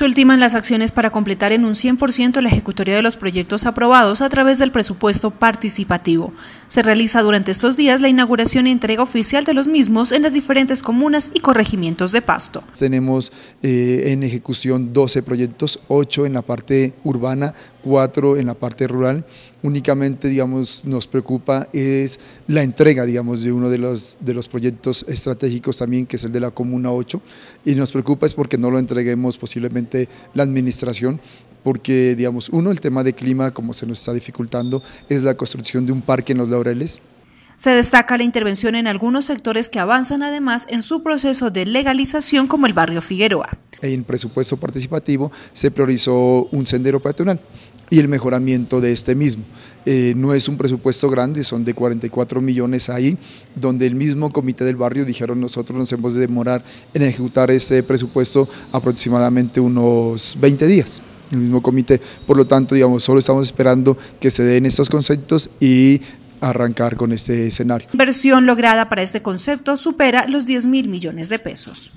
Se ultiman las acciones para completar en un 100% la ejecutoria de los proyectos aprobados a través del presupuesto participativo. Se realiza durante estos días la inauguración y entrega oficial de los mismos en las diferentes comunas y corregimientos de Pasto. Tenemos eh, en ejecución 12 proyectos, 8 en la parte urbana, 4 en la parte rural. Únicamente, digamos, nos preocupa es la entrega, digamos, de uno de los, de los proyectos estratégicos también, que es el de la Comuna 8, y nos preocupa es porque no lo entreguemos posiblemente la administración porque, digamos, uno, el tema de clima, como se nos está dificultando, es la construcción de un parque en los laureles. Se destaca la intervención en algunos sectores que avanzan además en su proceso de legalización, como el barrio Figueroa. En presupuesto participativo se priorizó un sendero peatonal y el mejoramiento de este mismo. Eh, no es un presupuesto grande, son de 44 millones ahí, donde el mismo comité del barrio dijeron nosotros nos hemos de demorar en ejecutar este presupuesto aproximadamente unos 20 días el mismo comité, por lo tanto, digamos, solo estamos esperando que se den estos conceptos y arrancar con este escenario. La inversión lograda para este concepto supera los 10 mil millones de pesos.